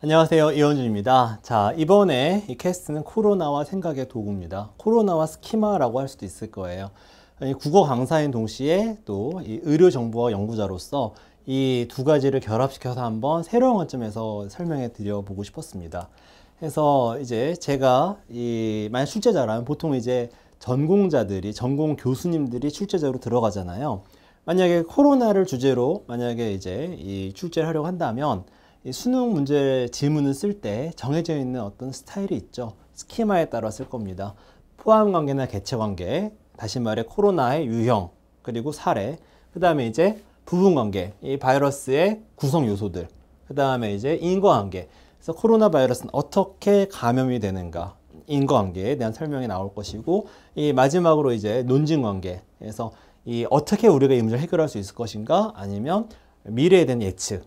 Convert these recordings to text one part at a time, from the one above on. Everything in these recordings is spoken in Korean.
안녕하세요 이원준입니다자 이번에 이 캐스트는 코로나와 생각의 도구입니다 코로나와 스키마라고 할 수도 있을 거예요 국어 강사인 동시에 또 의료 정보와 연구자로서 이 두 가지를 결합시켜서 한번 새로운 관점에서 설명해 드려 보고 싶었습니다 그래서 이제 제가 이 만약 출제자라면 보통 이제 전공자들이 전공 교수님들이 출제자로 들어가잖아요 만약에 코로나를 주제로 만약에 이제 이 출제를 하려고 한다면 수능 문제 질문을 쓸 때 정해져 있는 어떤 스타일이 있죠. 스키마에 따라 쓸 겁니다. 포함 관계나 개체 관계, 다시 말해 코로나의 유형, 그리고 사례, 그 다음에 이제 부분 관계, 이 바이러스의 구성 요소들, 그 다음에 이제 인과관계, 그래서 코로나 바이러스는 어떻게 감염이 되는가, 인과관계에 대한 설명이 나올 것이고, 이 마지막으로 이제 논증 관계, 에서이 어떻게 우리가 이 문제를 해결할 수 있을 것인가, 아니면 미래에 대한 예측,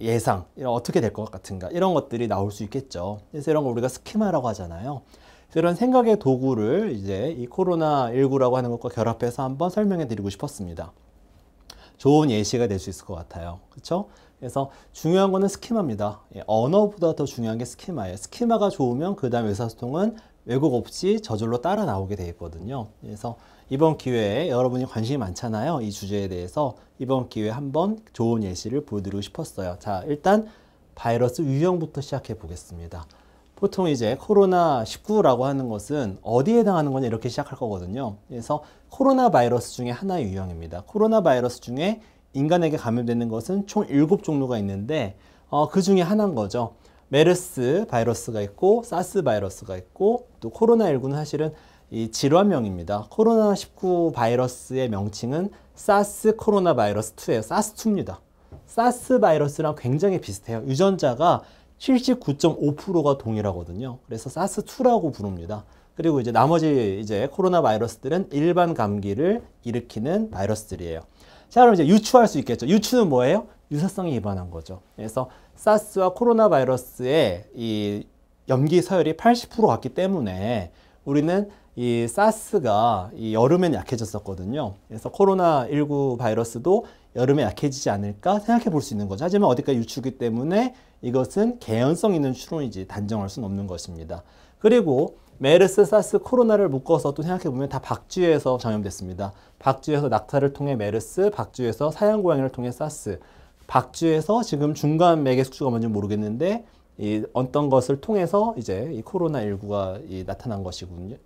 예상 어떻게 될 것 같은가 이런 것들이 나올 수 있겠죠. 그래서 이런 걸 우리가 스키마라고 하잖아요. 그런 생각의 도구를 이제 이 코로나19라고 하는 것과 결합해서 한번 설명해 드리고 싶었습니다. 좋은 예시가 될 수 있을 것 같아요. 그렇죠? 그래서 중요한 거는 스키마입니다. 예, 언어보다 더 중요한 게 스키마예요. 스키마가 좋으면 그 다음 의사소통은 왜곡 없이 저절로 따라 나오게 돼 있거든요. 그래서 이번 기회에 여러분이 관심이 많잖아요. 이 주제에 대해서 이번 기회에 한번 좋은 예시를 보여드리고 싶었어요. 자, 일단 바이러스 유형부터 시작해 보겠습니다. 보통 이제 코로나19라고 하는 것은 어디에 해당하는 거냐 이렇게 시작할 거거든요. 그래서 코로나 바이러스 중에 하나의 유형입니다. 코로나 바이러스 중에 인간에게 감염되는 것은 총 7종류가 있는데 어, 그 중에 하나인 거죠. 메르스 바이러스가 있고 사스 바이러스가 있고 또 코로나19는 사실은 이 질환명입니다. 코로나19 바이러스의 명칭은 사스 코로나 바이러스 2예요. 사스 2입니다. 사스 바이러스랑 굉장히 비슷해요. 유전자가 79.5%가 동일하거든요. 그래서 사스 2라고 부릅니다. 그리고 이제 나머지 이제 코로나 바이러스들은 일반 감기를 일으키는 바이러스들이에요. 자, 그럼 이제 유추할 수 있겠죠. 유추는 뭐예요? 유사성이 위반한 거죠. 그래서 사스와 코로나 바이러스의 이 염기 서열이 80% 같기 때문에 우리는 이 사스가 이 여름엔 약해졌었거든요. 그래서 코로나19 바이러스도 여름에 약해지지 않을까 생각해 볼 수 있는 거죠. 하지만 어디까지 유추기 때문에 이것은 개연성 있는 추론이지 단정할 수는 없는 것입니다. 그리고 메르스, 사스, 코로나를 묶어서 또 생각해 보면 다 박쥐에서 전염됐습니다. 박쥐에서 낙타를 통해 메르스, 박쥐에서 사양 고양이를 통해 사스, 박쥐에서 지금 중간 맥의 숙주가 뭔지 모르겠는데 이 어떤 것을 통해서 이제 이 코로나19가 이 나타난 것이군요.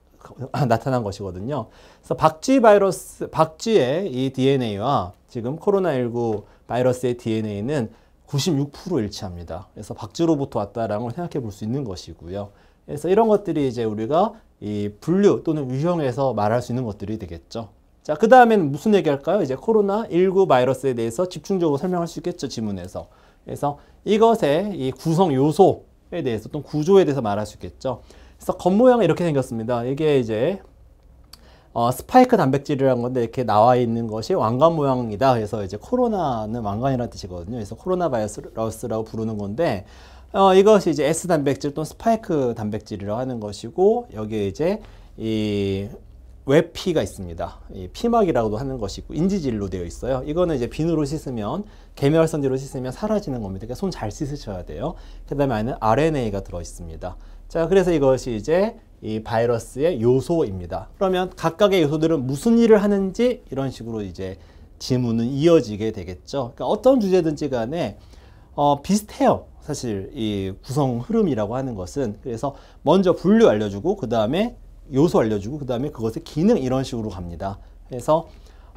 아, 나타난 것이거든요. 그래서 박쥐 바이러스, 박쥐의 이 DNA와 지금 코로나19 바이러스의 DNA는 96% 일치합니다. 그래서 박쥐로부터 왔다라는 걸 생각해 볼 수 있는 것이고요. 그래서 이런 것들이 이제 우리가 이 분류 또는 유형에서 말할 수 있는 것들이 되겠죠. 자, 그 다음에는 무슨 얘기할까요? 이제 코로나19 바이러스에 대해서 집중적으로 설명할 수 있겠죠, 지문에서. 그래서 이것의 이 구성 요소에 대해서 또 구조에 대해서 말할 수 있겠죠. 그래서 겉모양이 이렇게 생겼습니다. 이게 이제 어, 스파이크 단백질이라는 건데 이렇게 나와 있는 것이 왕관 모양이다. 그래서 이제 코로나는 왕관이라는 뜻이거든요. 그래서 코로나 바이러스라고 부르는 건데 어, 이것이 이제 S 단백질 또는 스파이크 단백질이라고 하는 것이고 여기에 이제 이 외피가 있습니다. 이 피막이라고도 하는 것이 고 인지질로 되어 있어요. 이거는 이제 비누로 씻으면 계멸선제로 씻으면 사라지는 겁니다. 그러니까 손 잘 씻으셔야 돼요. 그다음에 안에 RNA가 들어 있습니다. 자, 그래서 이것이 이제 이 바이러스의 요소입니다. 그러면 각각의 요소들은 무슨 일을 하는지 이런 식으로 이제 지문은 이어지게 되겠죠. 그러니까 어떤 주제든지 간에 어, 비슷해요. 사실 이 구성 흐름이라고 하는 것은 그래서 먼저 분류 알려주고 그 다음에 요소 알려주고 그 다음에 그것의 기능 이런 식으로 갑니다. 그래서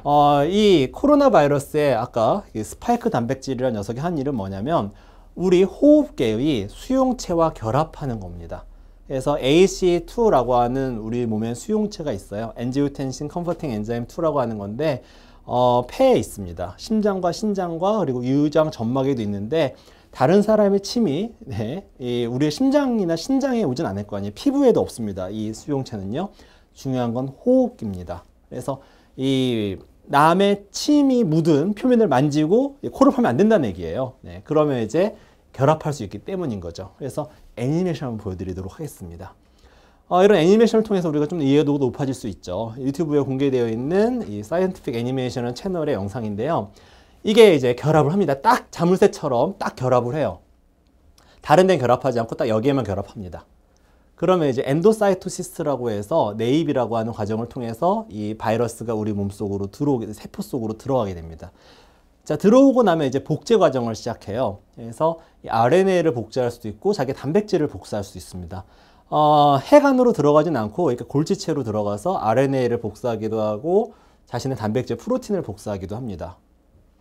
어, 이 코로나 바이러스의 아까 스파이크 단백질이라는 녀석이 한 일은 뭐냐면 우리 호흡계의 수용체와 결합하는 겁니다. 그래서 ACE2라고 하는 우리 몸에 수용체가 있어요. 엔지오텐신 컨버팅 엔자임 2라고 하는 건데 어, 폐에 있습니다. 심장과 신장과 그리고 유장 점막에도 있는데 다른 사람의 침이 네, 우리의 심장이나 신장에 오진 않을 거 아니에요. 피부에도 없습니다. 이 수용체는요. 중요한 건 호흡기입니다. 그래서 이 남의 침이 묻은 표면을 만지고 코를 파면 안 된다는 얘기예요. 네, 그러면 이제 결합할 수 있기 때문인 거죠. 그래서 애니메이션을 보여드리도록 하겠습니다. 어, 이런 애니메이션을 통해서 우리가 좀 이해도가 높아질 수 있죠. 유튜브에 공개되어 있는 이 사이언티픽 애니메이션 채널의 영상인데요. 이게 이제 결합을 합니다. 딱 자물쇠처럼 딱 결합을 해요. 다른 데는 결합하지 않고 딱 여기에만 결합합니다. 그러면 이제 엔도사이토시스라고 해서 내입이라고 하는 과정을 통해서 이 바이러스가 우리 몸속으로 들어오게 세포 속으로 들어가게 됩니다. 자 들어오고 나면 이제 복제 과정을 시작해요. 그래서 RNA를 복제할 수도 있고 자기 단백질을 복사할 수 있습니다. 어, 해관으로 들어가진 않고 그러니까 골지체로 들어가서 RNA를 복사하기도 하고 자신의 단백질 프로틴을 복사하기도 합니다.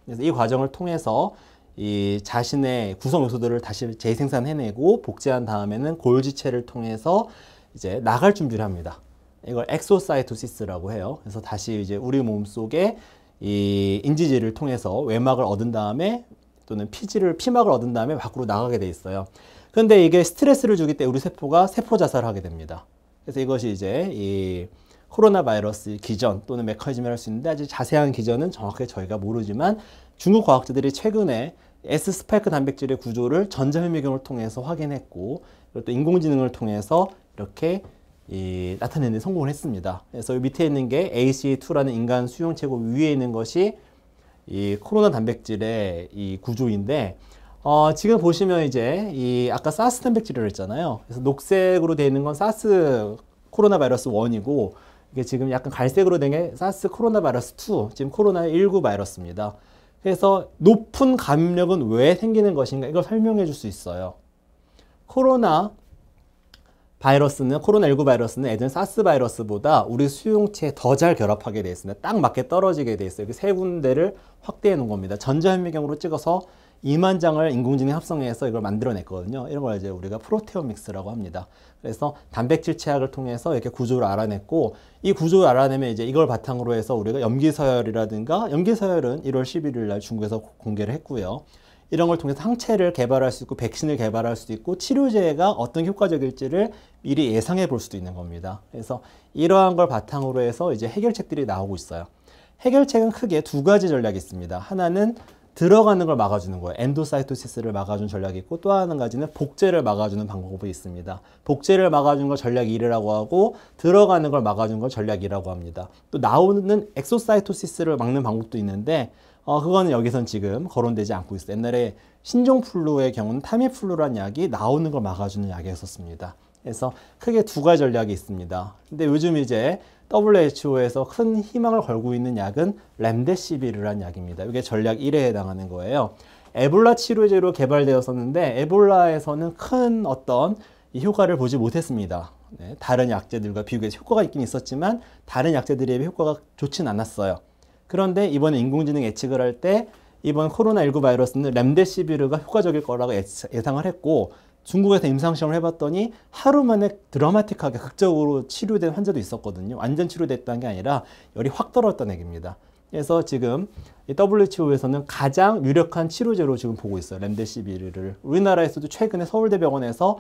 그래서 이 과정을 통해서 이 자신의 구성 요소들을 다시 재생산해내고 복제한 다음에는 골지체를 통해서 이제 나갈 준비를 합니다. 이걸 엑소사이토시스라고 해요. 그래서 다시 이제 우리 몸 속에 이 인지질을 통해서 외막을 얻은 다음에 또는 피지를 피막을 얻은 다음에 밖으로 나가게 돼 있어요. 근데 이게 스트레스를 주기 때문에 우리 세포가 세포 자살 하게 됩니다. 그래서 이것이 이제 이 코로나 바이러스 기전 또는 메커니즘을 할수 있는데 아직 자세한 기전은 정확하 저희가 모르지만 중국 과학자들이 최근에 S 스파이크 단백질의 구조를 전자현미경을 통해서 확인했고 그리고 또 인공지능을 통해서 이렇게 이, 나타내는 데 성공을 했습니다. 그래서 밑에 있는 게 ACE2라는 인간 수용체고 위에 있는 것이 이 코로나 단백질의 이 구조인데 어, 지금 보시면 이제 이 아까 사스 단백질을 했잖아요. 그래서 녹색으로 되어 있는 건 사스 코로나 바이러스 원이고 이게 지금 약간 갈색으로 된 게 사스 코로나 바이러스 투 지금 코로나 19 바이러스입니다. 그래서 높은 감염력은 왜 생기는 것인가 이걸 설명해 줄 수 있어요. 코로나 바이러스는 코로나19 바이러스는 예전 사스 바이러스보다 우리 수용체에 더 잘 결합하게 되 있습니다. 딱 맞게 떨어지게 되 있어요. 세 군데를 확대해 놓은 겁니다. 전자현미경으로 찍어서 2만 장을 인공지능 합성해서 이걸 만들어냈거든요. 이런 걸 이제 우리가 프로테오믹스라고 합니다. 그래서 단백질 체약을 통해서 이렇게 구조를 알아냈고 이 구조를 알아내면 이제 이걸 바탕으로 해서 우리가 염기서열이라든가 염기서열은 1월 11일 날 중국에서 공개를 했고요. 이런 걸 통해서 항체를 개발할 수 있고 백신을 개발할 수도 있고 치료제가 어떤 효과적일지를 미리 예상해 볼 수도 있는 겁니다. 그래서 이러한 걸 바탕으로 해서 이제 해결책들이 나오고 있어요. 해결책은 크게 두 가지 전략이 있습니다. 하나는 들어가는 걸 막아주는 거예요. 엔도사이토시스를 막아주 전략이 있고 또한 가지는 복제를 막아주는 방법이 있습니다. 복제를 막아주걸 전략 1이라고 하고 들어가는 걸막아주걸 전략 2라고 합니다. 또 나오는 엑소사이토시스를 막는 방법도 있는데 어, 그거는 여기선 지금 거론되지 않고 있어요. 옛날에 신종플루의 경우는 타미플루란 약이 나오는 걸 막아주는 약이었습니다 그래서 크게 두 가지 전략이 있습니다. 근데 요즘 이제 WHO에서 큰 희망을 걸고 있는 약은 램데시비르란 약입니다. 이게 전략 1에 해당하는 거예요. 에볼라 치료제로 개발되었었는데 에볼라에서는 큰 어떤 효과를 보지 못했습니다. 네, 다른 약제들과 비교해서 효과가 있긴 있었지만 다른 약제들에 비해 효과가 좋진 않았어요. 그런데 이번에 인공지능 예측을 할 때 이번 코로나19 바이러스는 램데시비르가 효과적일 거라고 예상을 했고 중국에서 임상시험을 해봤더니 하루 만에 드라마틱하게 극적으로 치료된 환자도 있었거든요. 완전 치료됐다는 게 아니라 열이 확 떨어졌던 얘기입니다. 그래서 지금 WHO에서는 가장 유력한 치료제로 지금 보고 있어요. 렘데시비르를. 우리나라에서도 최근에 서울대병원에서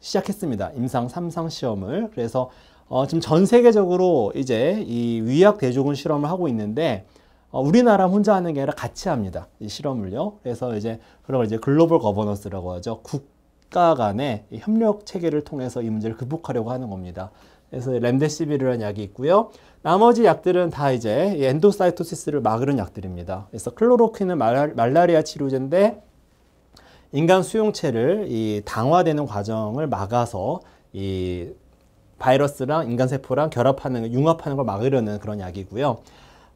시작했습니다. 임상 삼상 시험을. 그래서 어, 지금 전 세계적으로 이제 이 위약 대조군 실험을 하고 있는데 어, 우리나라 혼자 하는 게 아니라 같이 합니다. 이 실험을요. 그래서 이제 그런 걸 이제 글로벌 거버넌스라고 하죠. 국 국가 간의 협력 체계를 통해서 이 문제를 극복하려고 하는 겁니다. 그래서 렘데시비르라는 약이 있고요. 나머지 약들은 다 이제 엔도사이토시스를 막으는 약들입니다. 그래서 클로로퀸은 말라리아 치료제인데 인간 수용체를 이 당화되는 과정을 막아서 이 바이러스랑 인간 세포랑 결합하는 융합하는 걸 막으려는 그런 약이고요.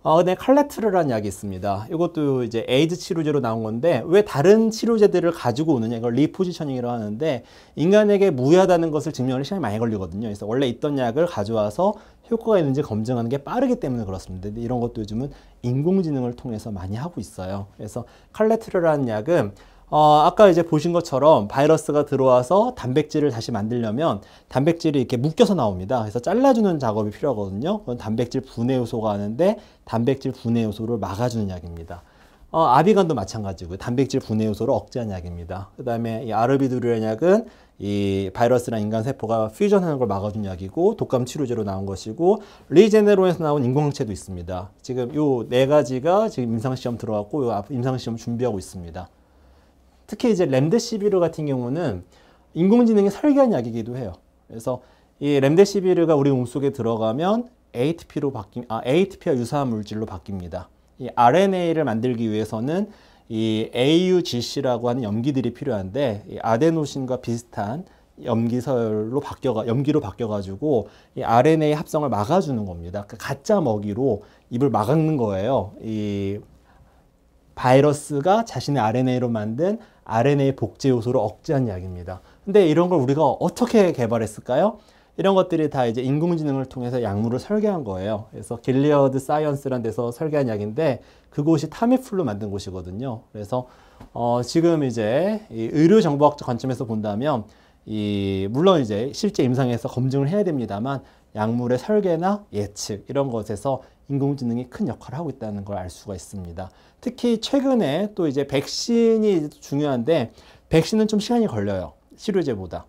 어, 네, 칼레트르라는 약이 있습니다. 이것도 이제 에이즈 치료제로 나온 건데 왜 다른 치료제들을 가지고 오느냐 이걸 리포지셔닝이라고 하는데 인간에게 무해하다는 것을 증명하는 시간이 많이 걸리거든요. 그래서 원래 있던 약을 가져와서 효과가 있는지 검증하는 게 빠르기 때문에 그렇습니다. 이런 것도 요즘은 인공지능을 통해서 많이 하고 있어요. 그래서 칼레트르라는 약은 어, 아까 이제 보신 것처럼 바이러스가 들어와서 단백질을 다시 만들려면 단백질이 이렇게 묶여서 나옵니다. 그래서 잘라주는 작업이 필요하거든요. 그건 단백질 분해 효소가 하는데 단백질 분해 요소를 막아주는 약입니다. 어, 아비간도 마찬가지고 단백질 분해 요소를 억제한 약입니다. 그 다음에 이 아르비두르의 약은 이 바이러스랑 인간 세포가 퓨전하는 걸 막아준 약이고 독감 치료제로 나온 것이고 리제네로에서 나온 인공항체도 있습니다. 지금 요 네 가지가 지금 임상시험 들어갔고 요 임상시험 준비하고 있습니다. 특히 이제 렘데시비르 같은 경우는 인공지능이 설계한 약이기도 해요. 그래서 이 렘데시비르가 우리 몸속에 들어가면 ATP로 바뀜, 아, ATP와 유사한 물질로 바뀝니다. 이 RNA를 만들기 위해서는 이 AUGC라고 하는 염기들이 필요한데 이 아데노신과 비슷한 염기설로 바뀌어 염기로 바뀌어가지고 이 RNA 합성을 막아주는 겁니다. 그 가짜 먹이로 입을 막는 거예요. 이 바이러스가 자신의 RNA로 만든 RNA 복제 요소를 억제한 약입니다. 근데 이런 걸 우리가 어떻게 개발했을까요? 이런 것들이 다 이제 인공지능을 통해서 약물을 설계한 거예요. 그래서 길리어드 사이언스란 데서 설계한 약인데 그곳이 타미플로 만든 곳이거든요. 그래서 어 지금 이제 의료 정보학적 관점에서 본다면 이 물론 이제 실제 임상에서 검증을 해야 됩니다만 약물의 설계나 예측 이런 것에서 인공지능이 큰 역할을 하고 있다는 걸 알 수가 있습니다. 특히 최근에 또 이제 백신이 중요한데 백신은 좀 시간이 걸려요. 치료제보다.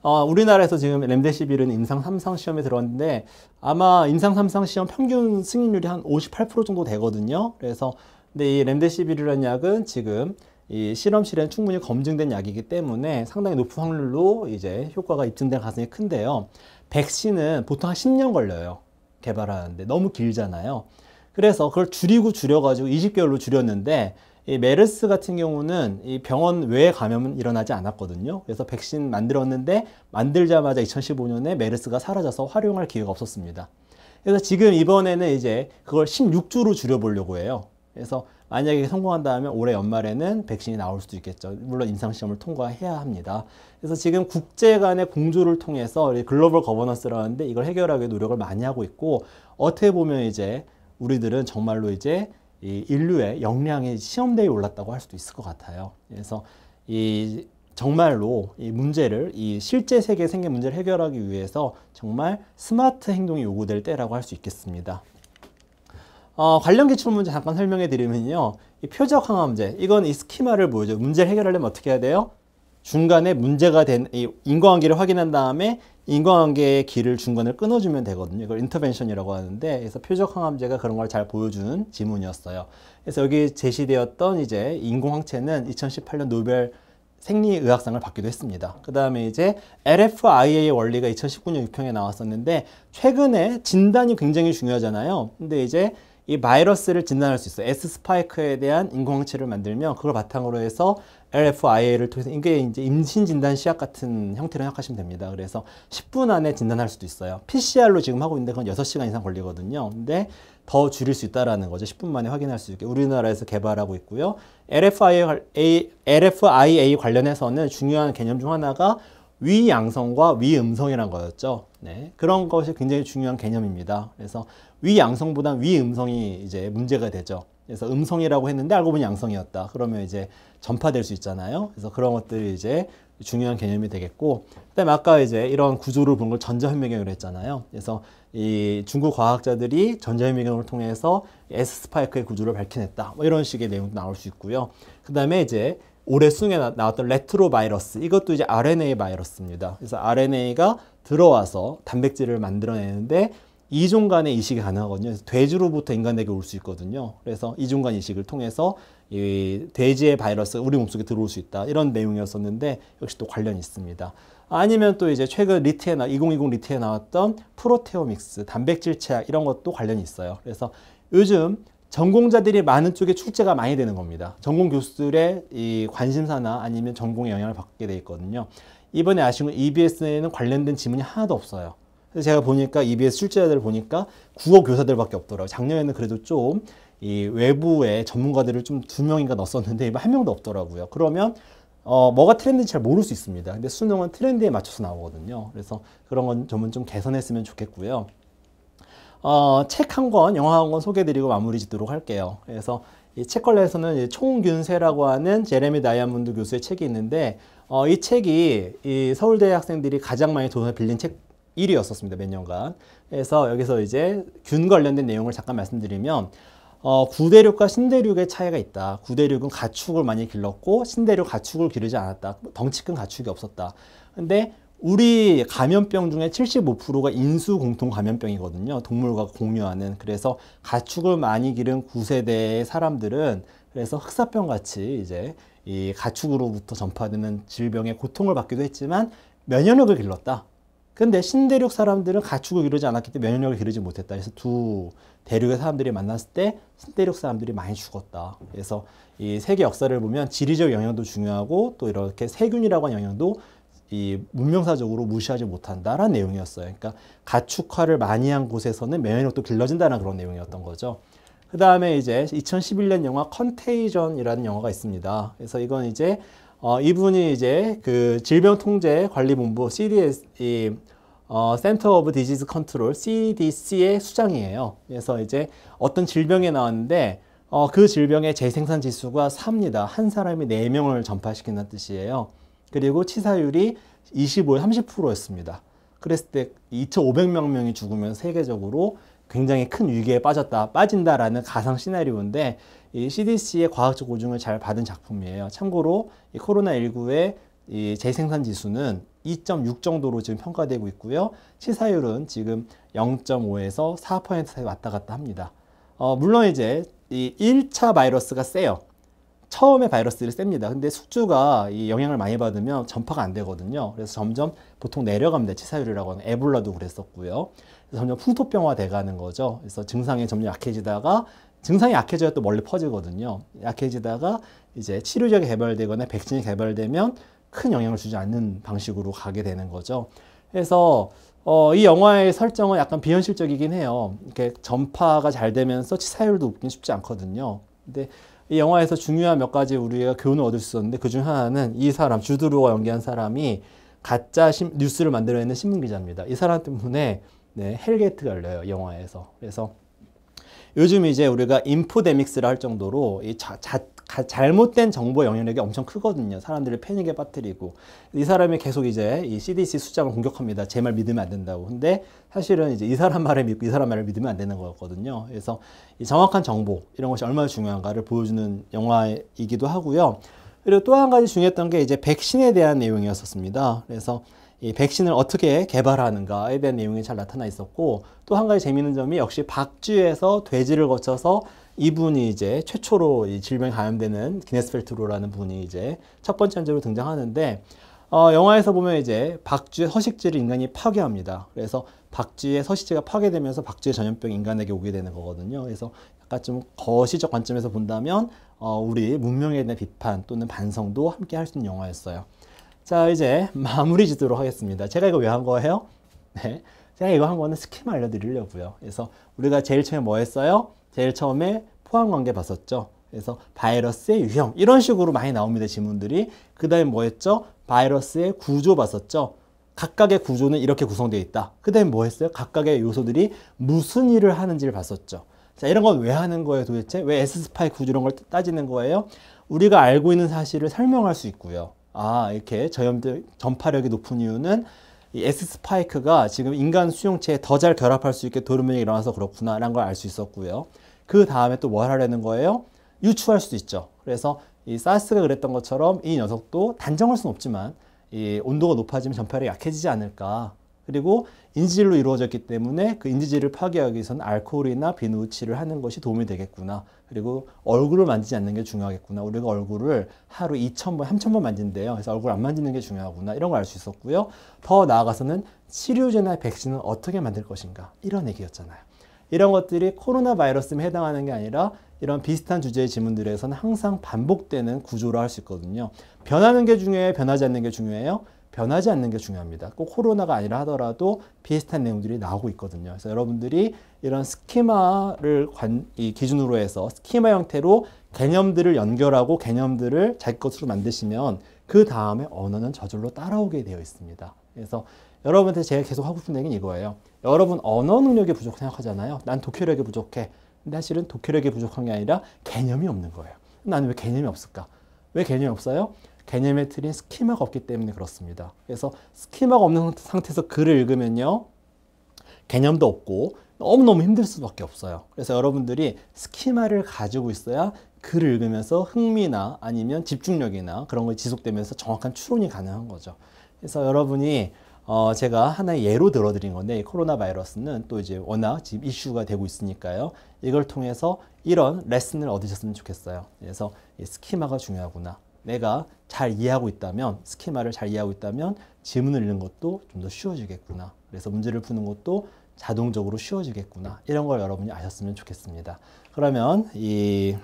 어, 우리나라에서 지금 램데시빌은 임상 삼상 시험에 들어왔는데 아마 임상 삼상 시험 평균 승인율이 한 58% 정도 되거든요. 그래서 근데 이 램데시빌이라는 약은 지금 이 실험실에는 충분히 검증된 약이기 때문에 상당히 높은 확률로 이제 효과가 입증될 가능성이 큰데요. 백신은 보통 한 10년 걸려요. 개발하는데 너무 길잖아요. 그래서 그걸 줄이고 줄여가지고 20개월로 줄였는데 이 메르스 같은 경우는 이 병원 외에 감염은 일어나지 않았거든요. 그래서 백신 만들었는데 만들자마자 2015년에 메르스가 사라져서 활용할 기회가 없었습니다. 그래서 지금 이번에는 이제 그걸 16주로 줄여보려고 해요. 그래서 만약에 성공한다면 올해 연말에는 백신이 나올 수도 있겠죠. 물론 임상시험을 통과해야 합니다. 그래서 지금 국제 간의 공조를 통해서 글로벌 거버넌스라는데 이걸 해결하기 위해 노력을 많이 하고 있고 어떻게 보면 이제 우리들은 정말로 이제 이 인류의 역량이 시험대에 올랐다고 할 수도 있을 것 같아요. 그래서 이 정말로 이 문제를 이 실제 세계 생계 문제를 해결하기 위해서 정말 스마트 행동이 요구될 때라고 할 수 있겠습니다. 어, 관련 기출 문제 잠깐 설명해 드리면요. 이 표적 항암제 이건 이 스키마를 보여줘. 문제를 해결하려면 어떻게 해야 돼요? 중간에 문제가 된 인과관계를 확인한 다음에 인과관계의 길을 중간을 끊어주면 되거든요. 이걸 인터벤션이라고 하는데 그래서 표적 항암제가 그런 걸 잘 보여준 지문이었어요. 그래서 여기 제시되었던 이제 인공항체는 2018년 노벨 생리의학상을 받기도 했습니다. 그 다음에 이제 LFIA의 원리가 2019년 6평에 나왔었는데 최근에 진단이 굉장히 중요하잖아요. 근데 이제 이 바이러스를 진단할 수 있어요. S 스파이크에 대한 인공항체를 만들면 그걸 바탕으로 해서 LFIA를 통해서 이게 이제 임신 진단 시약 같은 형태로 생각하시면 됩니다. 그래서 10분 안에 진단할 수도 있어요. PCR로 지금 하고 있는데 그건 6시간 이상 걸리거든요. 근데 더 줄일 수 있다라는 거죠. 10분 만에 확인할 수 있게 우리나라에서 개발하고 있고요. LFIA, LFIA 관련해서는 중요한 개념 중 하나가 위양성과 위음성이란 거였죠. 네, 그런 것이 굉장히 중요한 개념입니다. 그래서 위양성보다 위음성이 이제 문제가 되죠. 그래서 음성이라고 했는데 알고 보니 양성이었다. 그러면 이제 전파될 수 있잖아요. 그래서 그런 것들이 이제 중요한 개념이 되겠고 그다음에 아까 이제 이런 구조를 본 걸전자현미경으로 했잖아요. 그래서 이 중국 과학자들이 전자현미경을 통해서 S 스파이크의 구조를 밝혀냈다. 뭐 이런 식의 내용도 나올 수 있고요. 그다음에 이제 올해 수능에 나왔던 레트로 바이러스 이것도 이제 RNA 바이러스입니다. 그래서 RNA가 들어와서 단백질을 만들어내는데 이종 간의 이식이 가능하거든요. 돼지로부터 인간에게 올 수 있거든요. 그래서 이종 간 이식을 통해서 이 돼지의 바이러스 우리 몸속에 들어올 수 있다. 이런 내용이었었는데 역시 또 관련이 있습니다. 아니면 또 이제 최근 리트에 나2020 리트에 나왔던 프로테오믹스 단백질 체약 이런 것도 관련이 있어요. 그래서 요즘 전공자들이 많은 쪽에 출제가 많이 되는 겁니다. 전공 교수들의 이 관심사나 아니면 전공의 영향을 받게 돼 있거든요. 이번에 아쉬운 EBS에는 관련된 지문이 하나도 없어요. 제가 보니까 EBS 출제자들 보니까 국어 교사들밖에 없더라고요. 작년에는 그래도 좀 이 외부의 전문가들을 좀 두 명인가 넣었었는데 이번 한 명도 없더라고요. 그러면 어, 뭐가 트렌드인지 잘 모를 수 있습니다. 근데 수능은 트렌드에 맞춰서 나오거든요. 그래서 그런 건 점은 좀 개선했으면 좋겠고요. 어, 책 한 권, 영화 한 권 소개드리고 마무리 짓도록 할게요. 그래서 이 책걸레에서는 총균세라고 하는 제레미 다이아몬드 교수의 책이 있는데 어, 이 책이 이 서울대 학생들이 가장 많이 돈을 빌린 책 1위였었습니다. 몇 년간. 그래서 여기서 이제 균 관련된 내용을 잠깐 말씀드리면 어, 구대륙과 신대륙의 차이가 있다. 구대륙은 가축을 많이 길렀고 신대륙 가축을 기르지 않았다. 뭐 덩치 큰 가축이 없었다. 근데 우리 감염병 중에 75%가 인수 공통 감염병이거든요. 동물과 공유하는. 그래서 가축을 많이 기른 구세대의 사람들은 그래서 흑사병 같이 이제 이 가축으로부터 전파되는 질병의 고통을 받기도 했지만 면역력을 길렀다. 근데 신대륙 사람들은 가축을 기르지 않았기 때문에 면역력을 기르지 못했다. 그래서 두 대륙의 사람들이 만났을 때 신대륙 사람들이 많이 죽었다. 그래서 이 세계 역사를 보면 지리적 영향도 중요하고 또 이렇게 세균이라고 하는 영향도 이 문명사적으로 무시하지 못한다라는 내용이었어요. 그러니까 가축화를 많이 한 곳에서는 면역력도 길러진다는 그런 내용이었던 거죠. 그 다음에 이제 2011년 영화 컨테이전이라는 영화가 있습니다. 그래서 이건 이제 어, 이분이 이제 그 질병통제관리본부 CDS 이 어, Center of Disease Control CDC의 수장이에요. 그래서 이제 어떤 질병에 나왔는데 어, 그 질병의 재생산 지수가 3입니다. 한 사람이 4명을 전파시킨다는 뜻이에요. 그리고 치사율이 25, 30%였습니다. 그랬을 때2 5 0 0 명이 죽으면 세계적으로 굉장히 큰 위기에 빠졌다, 빠진다라는 가상 시나리오인데 이 CDC의 과학적 고증을 잘 받은 작품이에요. 참고로 이 코로나19의 이 재생산 지수는 2.6 정도로 지금 평가되고 있고요. 치사율은 지금 0.5에서 4%에 왔다 갔다 합니다. 어, 물론 이제 이 1차 바이러스가 세요. 처음에 바이러스를 셉니다. 근데 숙주가 이 영향을 많이 받으면 전파가 안 되거든요. 그래서 점점 보통 내려갑니다. 치사율이라고 하는 에볼라도 그랬었고요. 점점 풍토병화 돼가는 거죠. 그래서 증상이 점점 약해지다가 증상이 약해져야 또 멀리 퍼지거든요. 약해지다가 이제 치료제가 개발되거나 백신이 개발되면 큰 영향을 주지 않는 방식으로 가게 되는 거죠. 그래서 어, 이 영화의 설정은 약간 비현실적이긴 해요. 이렇게 전파가 잘 되면서 치사율도 높긴 쉽지 않거든요. 근데 이 영화에서 중요한 몇 가지 우리가 교훈을 얻을 수 있었는데 그 중 하나는 이 사람 주드로가 연기한 사람이 가짜 신, 뉴스를 만들어내는 신문 기자입니다. 이 사람 때문에 네, 헬게이트가 열려요 영화에서. 그래서 요즘 이제 우리가 인포데믹스를 할 정도로 이 자, 자, 잘못된 정보 영향력이 엄청 크거든요. 사람들을 패닉에 빠뜨리고 이 사람이 계속 이제 이 CDC 숫자만 공격합니다. 제 말 믿으면 안 된다고. 근데 사실은 이제 이 사람 말을 믿고 이 사람 말을 믿으면 안 되는 거였거든요. 그래서 이 정확한 정보 이런 것이 얼마나 중요한가를 보여주는 영화이기도 하고요. 그리고 또 한 가지 중요했던 게 이제 백신에 대한 내용이었었습니다. 그래서 이 백신을 어떻게 개발하는가에 대한 내용이 잘 나타나 있었고 또 한 가지 재미있는 점이 역시 박쥐에서 돼지를 거쳐서 이분이 이제 최초로 이 질병에 감염되는 기네스펠트로라는 분이 이제 첫 번째 환자로 등장하는데 어, 영화에서 보면 이제 박쥐의 서식지를 인간이 파괴합니다. 그래서 박쥐의 서식지가 파괴되면서 박쥐의 전염병이 인간에게 오게 되는 거거든요. 그래서 약간 좀 거시적 관점에서 본다면 어, 우리 문명에 대한 비판 또는 반성도 함께 할 수 있는 영화였어요. 자 이제 마무리 짓도록 하겠습니다. 제가 이거 왜 한 거예요? 네. 제가 이거 한 거는 스 k i 알려드리려고요. 그래서 우리가 제일 처음에 뭐 했어요? 제일 처음에 포함관계 봤었죠. 그래서 바이러스의 유형 이런 식으로 많이 나옵니다. 지문들이. 그 다음에 뭐 했죠? 바이러스의 구조 봤었죠. 각각의 구조는 이렇게 구성되어 있다. 그 다음에 뭐 했어요? 각각의 요소들이 무슨 일을 하는지를 봤었죠. 자 이런 건 왜 하는 거예요 도대체? 왜 s 스파이 구조 이런 걸 따지는 거예요? 우리가 알고 있는 사실을 설명할 수 있고요. 아 이렇게 저염 전파력이 높은 이유는 이 S 스파이크가 지금 인간 수용체에 더 잘 결합할 수 있게 도르면이 일어나서 그렇구나 라는 걸 알 수 있었고요. 그 다음에 또 뭘 하려는 거예요? 유추할 수도 있죠. 그래서 이 사스가 그랬던 것처럼 이 녀석도 단정할 수는 없지만 이 온도가 높아지면 전파력이 약해지지 않을까 그리고 인질로 지 이루어졌기 때문에 그 인지질을 파괴하기 위해서는 알코올이나 비누칠을 하는 것이 도움이 되겠구나. 그리고 얼굴을 만지지 않는 게 중요하겠구나. 우리가 얼굴을 하루 2,000번, 3,000번 만진대요. 그래서 얼굴 안 만지는 게 중요하구나. 이런 걸 알 수 있었고요. 더 나아가서는 치료제나 백신은 어떻게 만들 것인가. 이런 얘기였잖아요. 이런 것들이 코로나 바이러스에 해당하는 게 아니라 이런 비슷한 주제의 질문들에서는 항상 반복되는 구조로 할 수 있거든요. 변하는 게 중요해요? 변하지 않는 게 중요해요? 변하지 않는 게 중요합니다. 꼭 코로나가 아니라 하더라도 비슷한 내용들이 나오고 있거든요. 그래서 여러분들이 이런 스키마를 관, 이 기준으로 해서 스키마 형태로 개념들을 연결하고 개념들을 자기 것으로 만드시면 그 다음에 언어는 저절로 따라오게 되어 있습니다. 그래서 여러분한테 제가 계속 하고 싶은 얘기는 이거예요. 여러분 언어 능력이 부족 생각하잖아요. 난 독해력이 부족해. 근데 사실은 독해력이 부족한 게 아니라 개념이 없는 거예요. 나는 왜 개념이 없을까? 왜 개념이 없어요? 개념에 틀린 스키마가 없기 때문에 그렇습니다. 그래서 스키마가 없는 상태에서 글을 읽으면요. 개념도 없고 너무너무 힘들 수밖에 없어요. 그래서 여러분들이 스키마를 가지고 있어야 글을 읽으면서 흥미나 아니면 집중력이나 그런 걸 지속되면서 정확한 추론이 가능한 거죠. 그래서 여러분이 어 제가 하나의 예로 들어드린 건데 코로나 바이러스는 또 이제 워낙 지금 이슈가 되고 있으니까요. 이걸 통해서 이런 레슨을 얻으셨으면 좋겠어요. 그래서 스키마가 중요하구나. 내가 잘 이해하고 있다면 스키마를 잘 이해하고 있다면 지문을 읽는 것도 좀 더 쉬워지겠구나. 그래서 문제를 푸는 것도 자동적으로 쉬워지겠구나. 이런 걸 여러분이 아셨으면 좋겠습니다. 그러면 이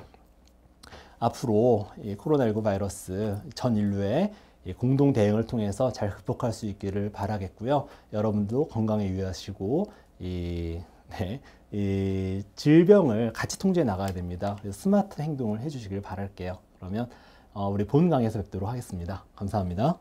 앞으로 이 코로나19 바이러스 전 인류의 공동 대응을 통해서 잘 극복할 수 있기를 바라겠고요. 여러분도 건강에 유의하시고 이, 네, 이 질병을 같이 통제해 나가야 됩니다. 그래서 스마트 행동을 해주시길 바랄게요. 그러면 어, 우리 본 강의에서 뵙도록 하겠습니다. 감사합니다.